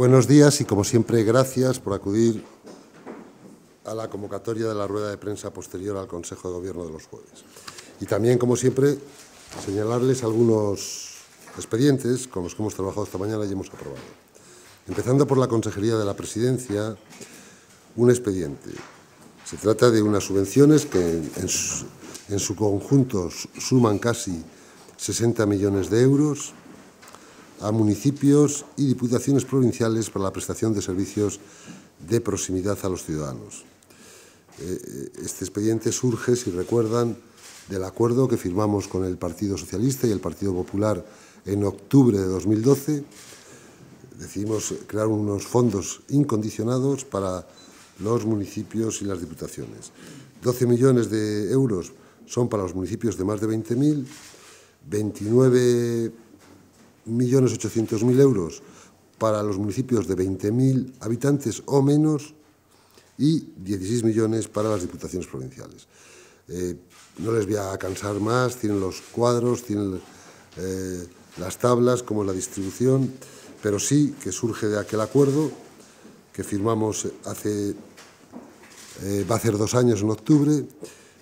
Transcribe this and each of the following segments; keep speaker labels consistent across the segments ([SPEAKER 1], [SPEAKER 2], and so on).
[SPEAKER 1] Buenos días y, como siempre, gracias por acudir a la convocatoria de la rueda de prensa posterior al Consejo de Gobierno de los jueves. Y también, como siempre, señalarles algunos expedientes con los que hemos trabajado esta mañana y hemos aprobado. Empezando por la Consejería de la Presidencia, un expediente. Se trata de unas subvenciones que en su, conjunto suman casi 60 millones de euros a municipios y diputaciones provinciales para la prestación de servicios de proximidad a los ciudadanos. Eh, eh, este expediente surge, si recuerdan, del acuerdo que firmamos con el Partido Socialista y el Partido Popular en octubre de 2012. Decidimos crear unos fondos incondicionados para los municipios y las diputaciones. 12 millones de euros son para los municipios de más de 20.000, 29 1.800.000 euros para los municipios de 20.000 habitantes o menos y 16 millones para las diputaciones provinciales. Eh, no les voy a cansar más, tienen los cuadros, tienen eh, las tablas, como la distribución, pero sí que surge de aquel acuerdo que firmamos hace, eh, va a ser dos años en octubre,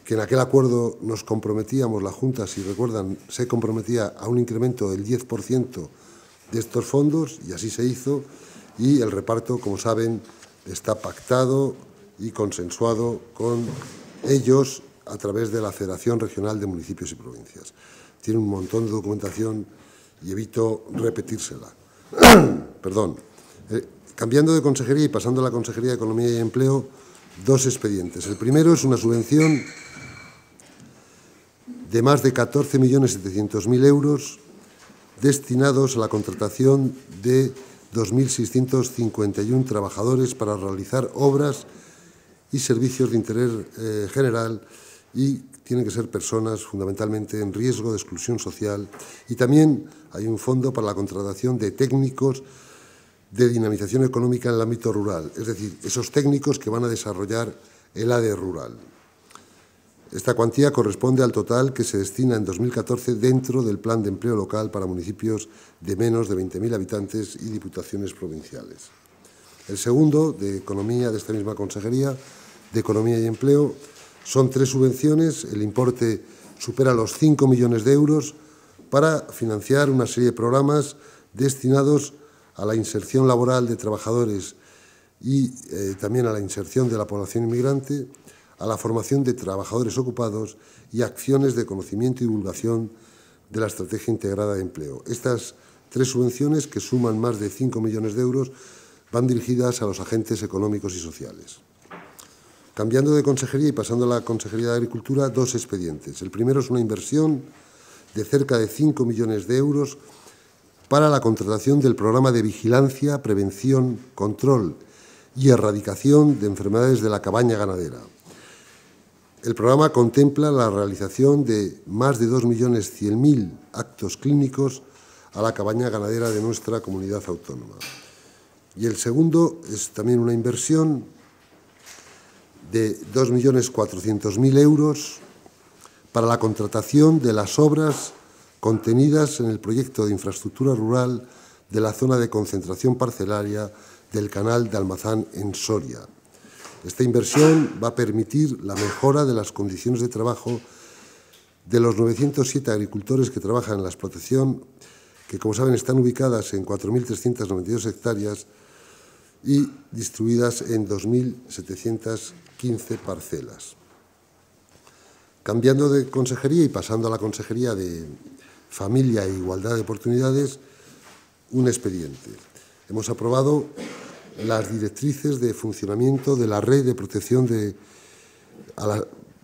[SPEAKER 1] que en aquel acuerdo nos comprometíamos, la Junta, si recuerdan, se comprometía a un incremento del 10% de estos fondos y así se hizo y el reparto, como saben, está pactado y consensuado con ellos a través de la Federación Regional de Municipios y Provincias. Tiene un montón de documentación y evito repetírsela. Perdón. Eh, cambiando de consejería y pasando a la Consejería de Economía y Empleo, dos expedientes. El primero es una subvención de más de 14.700.000 euros destinados a la contratación de 2.651 trabajadores para realizar obras y servicios de interés eh, general y tienen que ser personas fundamentalmente en riesgo de exclusión social. Y también hay un fondo para la contratación de técnicos de dinamización económica en el ámbito rural, es decir, esos técnicos que van a desarrollar el ADE rural. Esta cuantía corresponde al total que se destina en 2014 dentro del Plan de Empleo Local para municipios de menos de 20.000 habitantes y diputaciones provinciales. El segundo, de Economía, de esta misma Consejería, de Economía y Empleo, son tres subvenciones, el importe supera los 5 millones de euros para financiar una serie de programas destinados a la inserción laboral de trabajadores y eh, también a la inserción de la población inmigrante, a la formación de trabajadores ocupados y acciones de conocimiento y divulgación de la Estrategia Integrada de Empleo. Estas tres subvenciones, que suman más de 5 millones de euros, van dirigidas a los agentes económicos y sociales. Cambiando de consejería y pasando a la Consejería de Agricultura, dos expedientes. El primero es una inversión de cerca de 5 millones de euros para la contratación del programa de vigilancia, prevención, control y erradicación de enfermedades de la cabaña ganadera. El programa contempla la realización de más de 2.100.000 actos clínicos a la cabaña ganadera de nuestra comunidad autónoma. Y el segundo es también una inversión de 2.400.000 euros para la contratación de las obras contenidas en el proyecto de infraestructura rural de la zona de concentración parcelaria del canal de Almazán en Soria. Esta inversión va a permitir la mejora de las condiciones de trabajo de los 907 agricultores que trabajan en la explotación, que como saben están ubicadas en 4.392 hectáreas y distribuidas en 2.715 parcelas. Cambiando de consejería y pasando a la consejería de, Familia e Igualdad de Oportunidades, un expediente. Hemos aprobado las directrices de funcionamiento de la red de protección de, a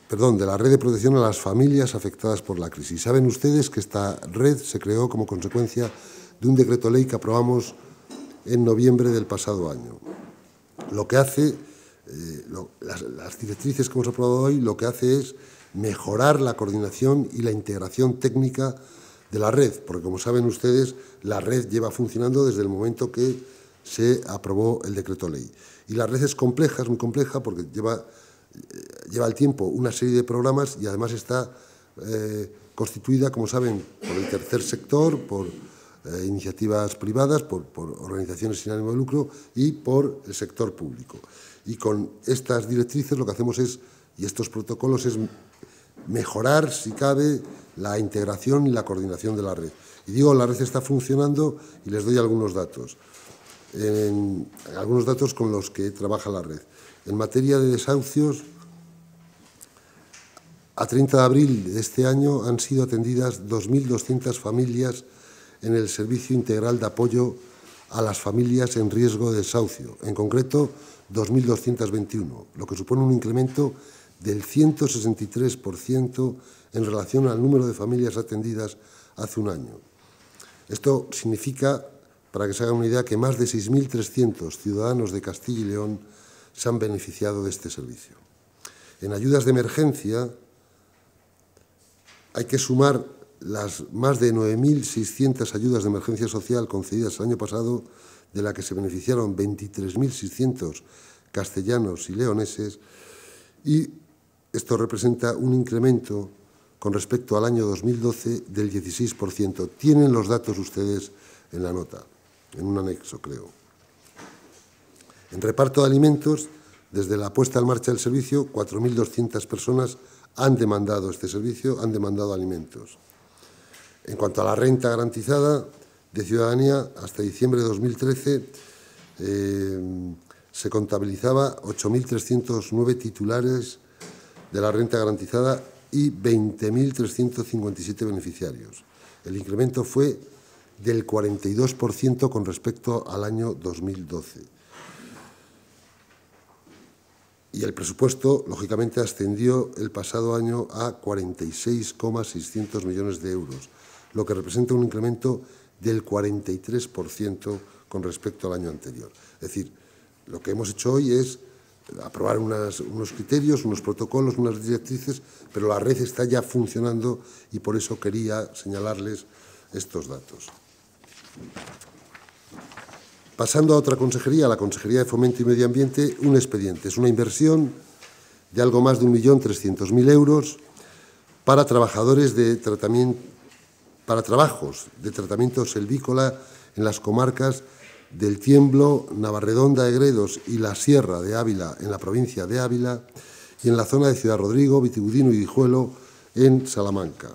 [SPEAKER 1] perdón, de la red de protección a las familias afectadas por la crisis. Saben ustedes que esta red se creó como consecuencia de un decreto ley que aprobamos en noviembre del pasado año. Lo que hace, eh, las, las directrices que hemos aprobado hoy, lo que hace es mejorar la coordinación y la integración técnica de la red, porque como saben ustedes, la red lleva funcionando desde el momento que se aprobó el decreto ley. Y la red es compleja, es muy compleja, porque lleva, eh, lleva al tiempo una serie de programas y además está eh, constituida, como saben, por el tercer sector, por eh, iniciativas privadas, por, por organizaciones sin ánimo de lucro y por el sector público. Y con estas directrices lo que hacemos es, y estos protocolos es mejorar, si cabe, la integración y la coordinación de la red. Y digo, la red está funcionando y les doy algunos datos. algunos datos con los que trabaja la red. En materia de desahucios, a 30 de abril de este año han sido atendidas 2.200 familias en el Servicio Integral de Apoyo a las Familias en Riesgo de Desahucio, en concreto 2.221, lo que supone un incremento del 163% en relación al número de familias atendidas hace un año. Esto significa, para que se haga una idea, que más de 6.300 ciudadanos de Castilla y León se han beneficiado de este servicio. En ayudas de emergencia hay que sumar las más de 9.600 ayudas de emergencia social concedidas el año pasado, de la que se beneficiaron 23.600 castellanos y leoneses, y esto representa un incremento con respecto al año 2012 del 16%. Tienen los datos ustedes en la nota, en un anexo creo. En reparto de alimentos, desde la puesta en marcha del servicio, 4.200 personas han demandado este servicio, han demandado alimentos. En cuanto a la renta garantizada de ciudadanía, hasta diciembre de 2013 eh, se contabilizaba 8.309 titulares de la renta garantizada y 20.357 beneficiarios. El incremento fue del 42% con respecto al año 2012. Y el presupuesto, lógicamente, ascendió el pasado año a 46,600 millones de euros, lo que representa un incremento del 43% con respecto al año anterior. Es decir, lo que hemos hecho hoy es aprobar unos criterios, unos protocolos, unas directrices, pero la red está ya funcionando y por eso quería señalarles estos datos. Pasando a otra consejería, la Consejería de Fomento y Medio Ambiente, un expediente. Es una inversión de algo más de 1.300.000 euros para trabajadores de tratamiento, para trabajos de tratamiento selvícola en las comarcas del Tiemblo, Navarredonda de Gredos y la Sierra de Ávila en la provincia de Ávila y en la zona de Ciudad Rodrigo, Vitigudino y Vijuelo, en Salamanca.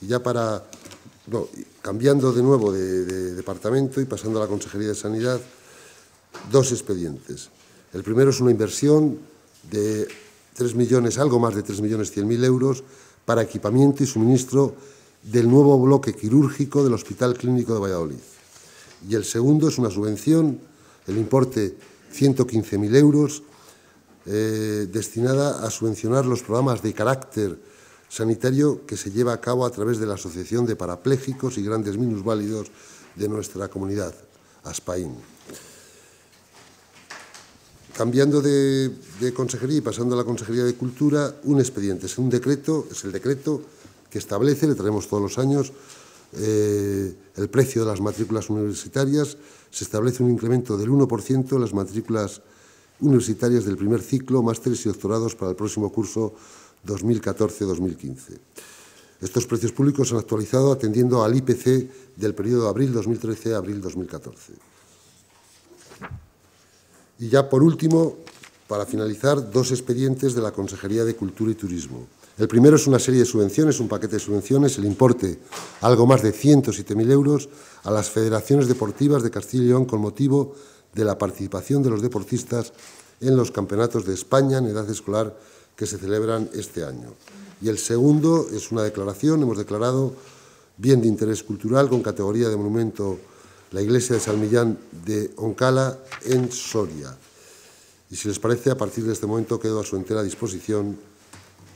[SPEAKER 1] Y ya para, cambiando de nuevo de, de departamento y pasando a la Consejería de Sanidad, dos expedientes. El primero es una inversión de 3 millones, algo más de 3 millones 100 mil euros para equipamiento y suministro del nuevo bloque quirúrgico del Hospital Clínico de Valladolid y el segundo es una subvención, el importe 115.000 euros, eh, destinada a subvencionar los programas de carácter sanitario que se lleva a cabo a través de la Asociación de Parapléjicos y Grandes Minusválidos de nuestra comunidad, ASPAIN. Cambiando de, de, consejería y pasando a la Consejería de Cultura, un expediente, es un decreto, es el decreto que establece, le traemos todos los años, eh, el precio de las matrículas universitarias, se establece un incremento del 1% en las matrículas universitarias del primer ciclo, másteres y doctorados para el próximo curso 2014-2015. Estos precios públicos se han actualizado atendiendo al IPC del periodo de abril 2013 abril 2014. Y ya por último, para finalizar, dos expedientes de la Consejería de Cultura y Turismo. El primero es una serie de subvenciones, un paquete de subvenciones, el importe algo más de 107.000 euros a las federaciones deportivas de Castilla y León con motivo de la participación de los deportistas en los campeonatos de España en edad escolar que se celebran este año. Y el segundo es una declaración, hemos declarado bien de interés cultural con categoría de monumento la iglesia de San Millán de Oncala en Soria. Y si les parece, a partir de este momento quedo a su entera disposición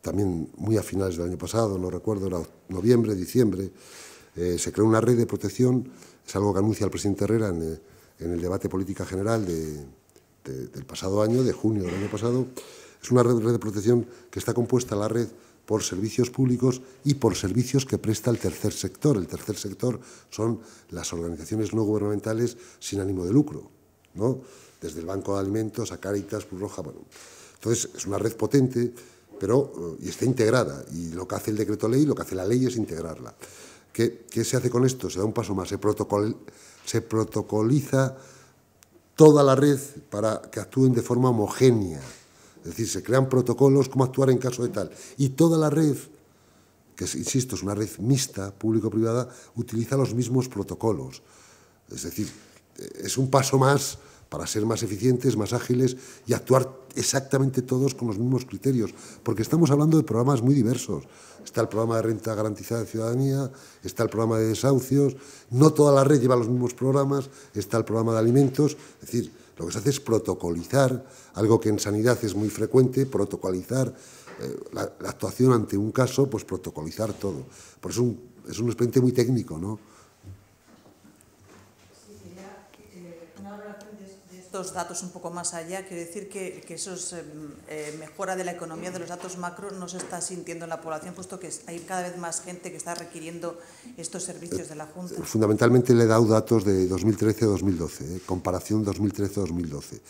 [SPEAKER 1] también muy a finales del año pasado, no recuerdo, era noviembre, diciembre, eh, se creó una red de protección, es algo que anuncia el presidente Herrera en, eh, el debate política general del pasado año, de junio del año pasado, es una red, red de protección que está compuesta la red por servicios públicos y por servicios que presta el tercer sector. El tercer sector son las organizaciones no gubernamentales sin ánimo de lucro, ¿no? desde el Banco de Alimentos a Cáritas, Cruz Roja. Bueno. Entonces, es una red potente pero eh, y está integrada. Y lo que hace el decreto ley, lo que hace la ley es integrarla. ¿Qué, se hace con esto? Se da un paso más, se, protocoliza toda la red para que actúen de forma homogénea. Es decir, se crean protocolos, cómo actuar en caso de tal. Y toda la red, que insisto, es una red mixta, público-privada, utiliza los mismos protocolos. Es decir, eh, es un paso más para ser más eficientes, más ágiles y actuar exactamente todos con los mismos criterios, porque estamos hablando de programas muy diversos. Está el programa de renta garantizada de ciudadanía, está el programa de desahucios, no toda la red lleva los mismos programas, está el programa de alimentos, es decir, lo que se hace es protocolizar, algo que en sanidad es muy frecuente, protocolizar eh, la, actuación ante un caso, pues protocolizar todo. Por eso es un, es un expediente muy técnico, ¿no? datos un poco más allá, quiero decir que, que esa em, eh, mejora de la economía de los datos macro no se está sintiendo en la población, puesto que hay cada vez más gente que está requiriendo estos servicios de la Junta. Eh, fundamentalmente le he dado datos de 2013-2012, eh, comparación 2013-2012.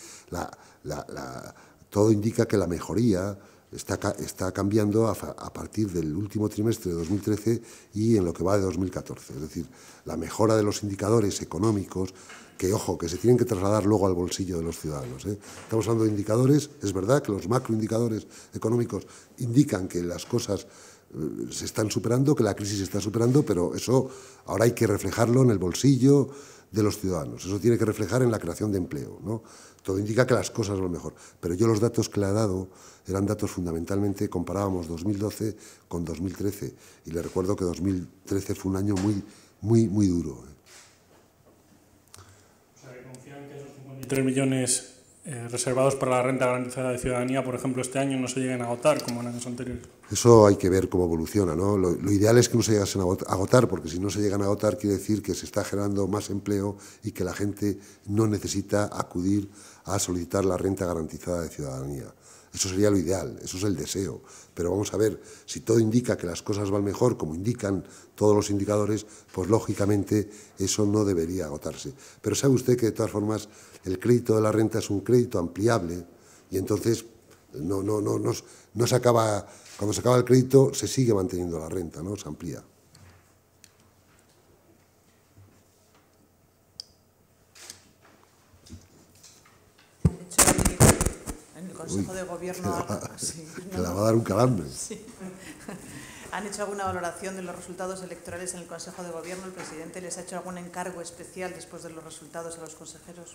[SPEAKER 1] todo indica que la mejoría está, está cambiando a, a, partir del último trimestre de 2013 y en lo que va de 2014. Es decir, la mejora de los indicadores económicos, que, ojo, que se tienen que trasladar luego al bolsillo de los ciudadanos. ¿eh? Estamos hablando de indicadores, es verdad que los macroindicadores económicos indican que las cosas eh, se están superando, que la crisis se está superando, pero eso ahora hay que reflejarlo en el bolsillo de los ciudadanos. Eso tiene que reflejar en la creación de empleo. ¿no? Todo indica que las cosas lo mejor. Pero yo los datos que le he dado eran datos fundamentalmente, comparábamos 2012 con 2013. Y le recuerdo que 2013 fue un año muy, muy, muy duro. ¿eh? 3 millones eh, reservados para la renta garantizada de ciudadanía, por ejemplo, este año no se lleguen a agotar como en años anteriores? Eso hay que ver cómo evoluciona. ¿no? Lo, ideal es que no se lleguen a agotar, porque si no se llegan a agotar quiere decir que se está generando más empleo y que la gente no necesita acudir a solicitar la renta garantizada de ciudadanía. Eso sería lo ideal, eso es el deseo. Pero vamos a ver, si todo indica que las cosas van mejor, como indican todos los indicadores, pues lógicamente eso no debería agotarse. Pero sabe usted que de todas formas el crédito de la renta es un crédito ampliable y entonces no, no, no, no se acaba, cuando se acaba el crédito se sigue manteniendo la renta, ¿no? Se amplía. Consejo de Gobierno. Que la va, a dar un calambre. ¿Han hecho alguna valoración de los resultados electorales en el Consejo de Gobierno? ¿El presidente les ha hecho algún encargo especial después de los resultados a los consejeros?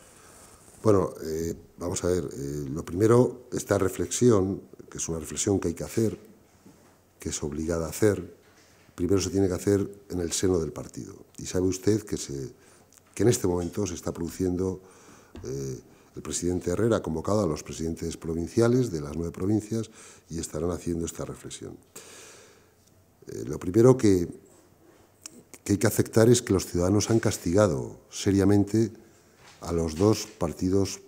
[SPEAKER 1] Bueno, eh, vamos a ver. Eh, lo primero, esta reflexión, que es una reflexión que hay que hacer, que es obligada a hacer, primero se tiene que hacer en el seno del partido. Y sabe usted que, se, en este momento se está produciendo eh, el presidente Herrera ha convocado a los presidentes provinciales de las nueve provincias y estarán haciendo esta reflexión. Eh, lo primero que, que hay que aceptar es que los ciudadanos han castigado seriamente a los dos partidos,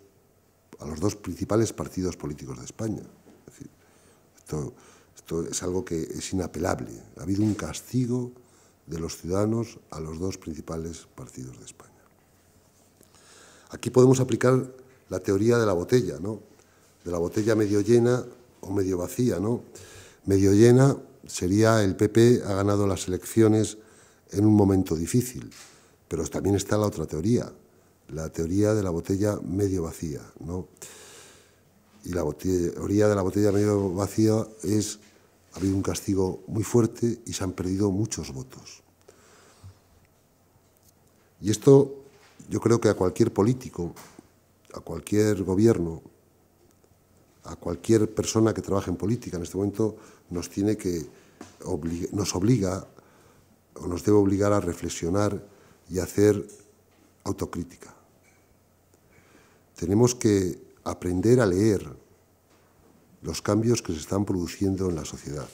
[SPEAKER 1] a los dos principales partidos políticos de España. esto, esto es algo que es inapelable. Ha habido un castigo de los ciudadanos a los dos principales partidos de España. Aquí podemos aplicar la teoría de la botella, ¿no? De la botella medio llena o medio vacía, ¿no? Medio llena sería el PP ha ganado las elecciones en un momento difícil, pero también está la otra teoría, la teoría de la botella medio vacía, ¿no? Y la teoría de la botella medio vacía es ha habido un castigo muy fuerte y se han perdido muchos votos. Y esto yo creo que a cualquier político a cualquier gobierno, a cualquier persona que trabaje en política en este momento, nos tiene que nos obliga o nos debe obligar a reflexionar y a hacer autocrítica. Tenemos que aprender a leer los cambios que se están produciendo en la sociedad.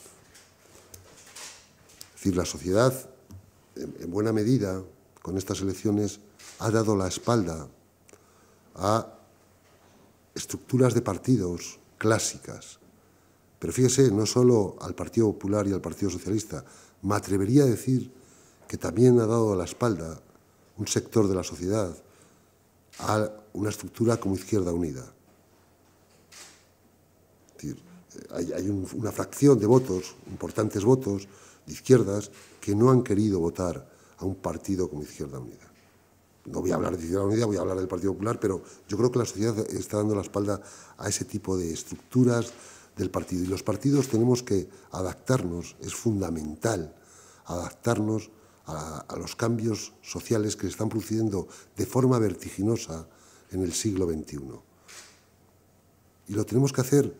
[SPEAKER 1] Es decir, la sociedad, en buena medida, con estas elecciones, ha dado la espalda a estructuras de partidos clásicas. Pero fíjese, no solo al Partido Popular y al Partido Socialista, me atrevería a decir que también ha dado la espalda un sector de la sociedad a una estructura como Izquierda Unida. hay, una fracción de votos, importantes votos, de izquierdas, que no han querido votar a un partido como Izquierda Unida no voy a hablar de Ciudad Unida, voy a hablar del Partido Popular, pero yo creo que la sociedad está dando la espalda a ese tipo de estructuras del partido. Y los partidos tenemos que adaptarnos, es fundamental adaptarnos a, los cambios sociales que se están produciendo de forma vertiginosa en el siglo XXI. Y lo tenemos que hacer,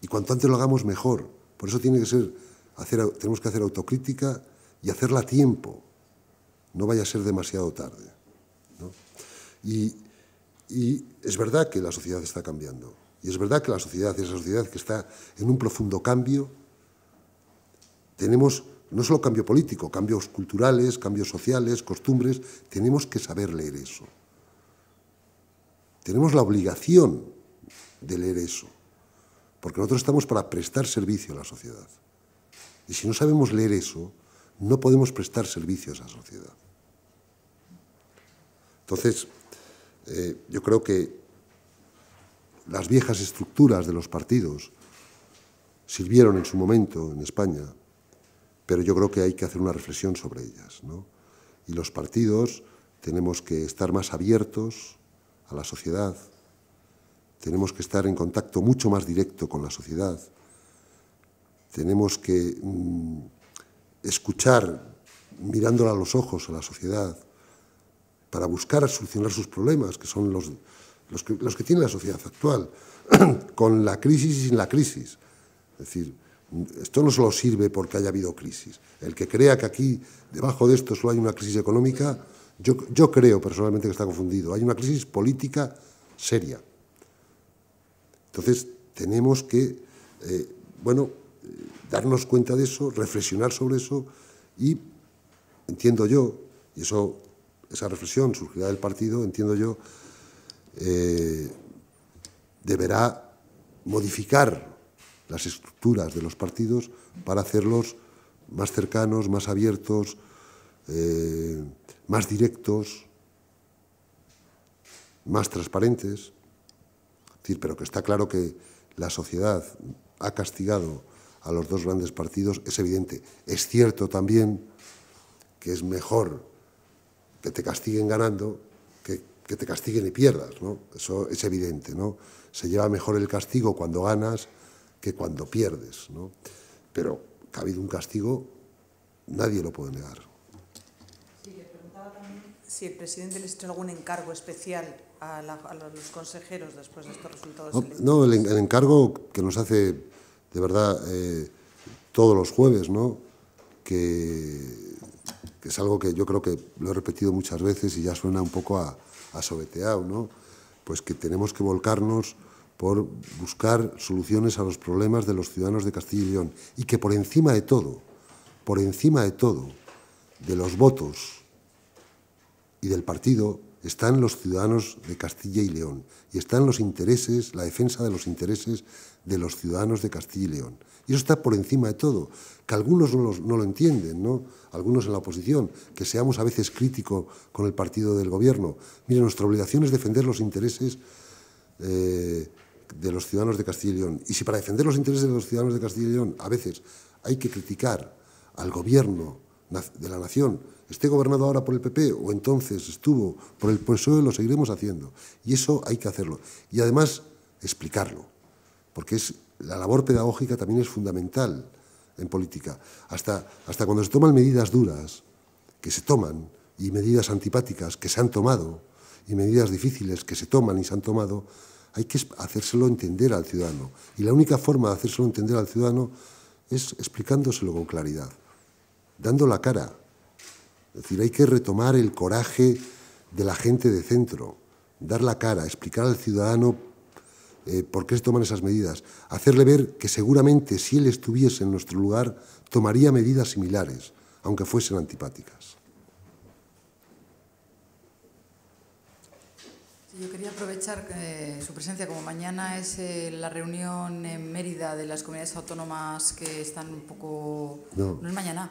[SPEAKER 1] y cuanto antes lo hagamos mejor. Por eso tiene que ser, hacer, tenemos que hacer autocrítica y hacerla a tiempo no vaya a ser demasiado tarde. Y, y es verdad que la sociedad está cambiando. Y es verdad que la sociedad, esa sociedad que está en un profundo cambio, tenemos no solo cambio político, cambios culturales, cambios sociales, costumbres, tenemos que saber leer eso. Tenemos la obligación de leer eso, porque nosotros estamos para prestar servicio a la sociedad. Y si no sabemos leer eso, no podemos prestar servicio a esa sociedad. Entonces, eh, yo creo que las viejas estructuras de los partidos sirvieron en su momento en España, pero yo creo que hay que hacer una reflexión sobre ellas. Y los partidos tenemos que estar más abiertos a la sociedad, tenemos que estar en contacto mucho más directo con la sociedad, tenemos que mm, escuchar mirándola a los ojos a la sociedad, para buscar solucionar sus problemas, que son los, los, que, tiene la sociedad actual, con la crisis y sin la crisis. Es decir, esto no solo sirve porque haya habido crisis. El que crea que aquí, debajo de esto, solo hay una crisis económica, yo, yo creo personalmente que está confundido. Hay una crisis política seria. Entonces, tenemos que, eh, bueno, eh, darnos cuenta de eso, reflexionar sobre eso y, entiendo yo, y eso esa reflexión surgirá del partido, entiendo yo, eh, deberá modificar las estructuras de los partidos para hacerlos más cercanos, más abiertos, eh, más directos, más transparentes. decir, pero que está claro que la sociedad ha castigado a los dos grandes partidos, es evidente. Es cierto también que es mejor que te castiguen ganando que, que te castiguen y pierdas, ¿no? Eso es evidente, ¿no? Se lleva mejor el castigo cuando ganas que cuando pierdes, ¿no? Pero que ha habido un castigo, nadie lo puede negar. Sí, le preguntaba también si el presidente les hecho algún encargo especial a, los consejeros después de estos resultados. No, el, encargo que nos hace, de verdad, eh, todos los jueves, ¿no? Que que es algo que yo creo que lo he repetido muchas veces y ya suena un poco a, a sobeteado, ¿no? Pues que tenemos que volcarnos por buscar soluciones a los problemas de los ciudadanos de Castilla y León y que por encima de todo, por encima de todo, de los votos y del partido están los ciudadanos de Castilla y León y están los intereses, la defensa de los intereses de los ciudadanos de Castilla y León. Y eso está por encima de todo, que algunos no, lo entienden, ¿no? algunos en la oposición, que seamos a veces críticos con el partido del gobierno. Mire, nuestra obligación es defender los intereses eh, de los ciudadanos de Castilla y León. Y si para defender los intereses de los ciudadanos de Castilla y León a veces hay que criticar al gobierno de la nación esté gobernado ahora por el PP o entonces estuvo por el PSOE, lo seguiremos haciendo. Y eso hay que hacerlo. Y además explicarlo, porque es, la labor pedagógica también es fundamental en política. Hasta, hasta cuando se toman medidas duras, que se toman, y medidas antipáticas que se han tomado, y medidas difíciles que se toman y se han tomado, hay que hacérselo entender al ciudadano. Y la única forma de hacérselo entender al ciudadano es explicándoselo con claridad dando la cara. Es decir, hay que retomar el coraje de la gente de centro, dar la cara, explicar al ciudadano eh, por qué se toman esas medidas, hacerle ver que seguramente si él estuviese en nuestro lugar tomaría medidas similares, aunque fuesen antipáticas. Yo quería aprovechar eh, su presencia, como mañana es eh, la reunión en Mérida de las comunidades autónomas que están un poco... No, no es mañana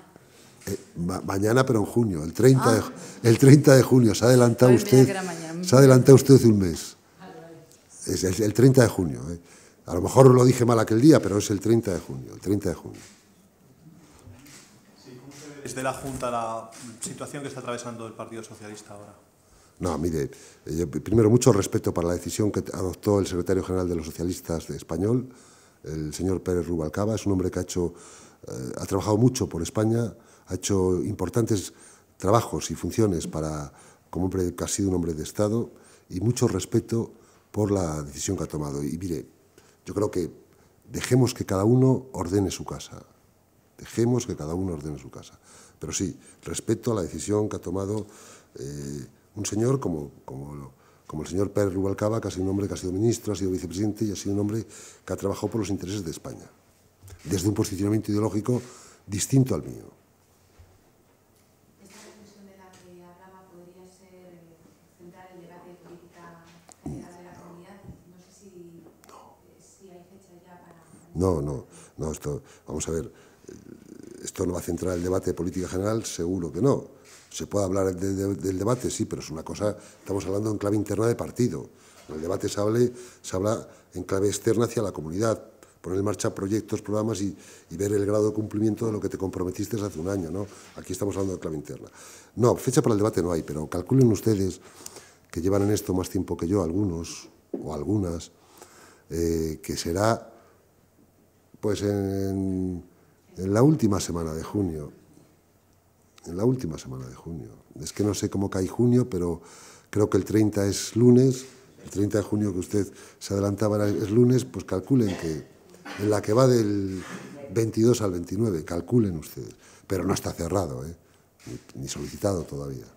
[SPEAKER 1] mañana, pero en junio, el 30, de, ah. el 30 de junio. Se ha adelantado usted. Se ha usted un mes. Es el, 30 de junio. ¿eh? A lo mejor lo dije mal aquel día, pero es el 30 de junio. El 30 de junio. la Junta la situación que está atravesando el Partido Socialista ahora? No, mire, primero mucho respeto para la decisión que adoptó el secretario general de los socialistas de español, el señor Pérez Rubalcaba. Es un hombre que ha eh, ha trabajado mucho por España, ha hecho importantes trabajos y funciones para, como hombre que ha sido un hombre de Estado, y mucho respeto por la decisión que ha tomado. Y mire, yo creo que dejemos que cada uno ordene su casa. Dejemos que cada uno ordene su casa. Pero sí, respeto a la decisión que ha tomado eh, un señor como, como, como el señor Pérez Rubalcaba, que ha sido un hombre que ha sido ministro, ha sido vicepresidente y ha sido un hombre que ha trabajado por los intereses de España, desde un posicionamiento ideológico distinto al mío. No, no, no, esto, vamos a ver, esto no va a centrar el debate de política general, seguro que no. Se puede hablar del debate, sí, pero es una cosa, estamos hablando en clave interna de partido. el debate se, habla en clave externa hacia la comunidad, poner en marcha proyectos, programas y, ver el grado de cumplimiento de lo que te comprometiste hace un año. ¿no? Aquí estamos hablando de clave interna. No, fecha para el debate no hay, pero calculen ustedes que llevan en esto más tiempo que yo, algunos o algunas, eh, que será pues en, la última semana de junio. En la última semana de junio. Es que no sé cómo cae junio, pero creo que el 30 es lunes. El 30 de junio que usted se adelantaba es lunes, pues calculen que en la que va del 22 al 29, calculen ustedes. Pero no está cerrado, ¿eh? ni solicitado todavía.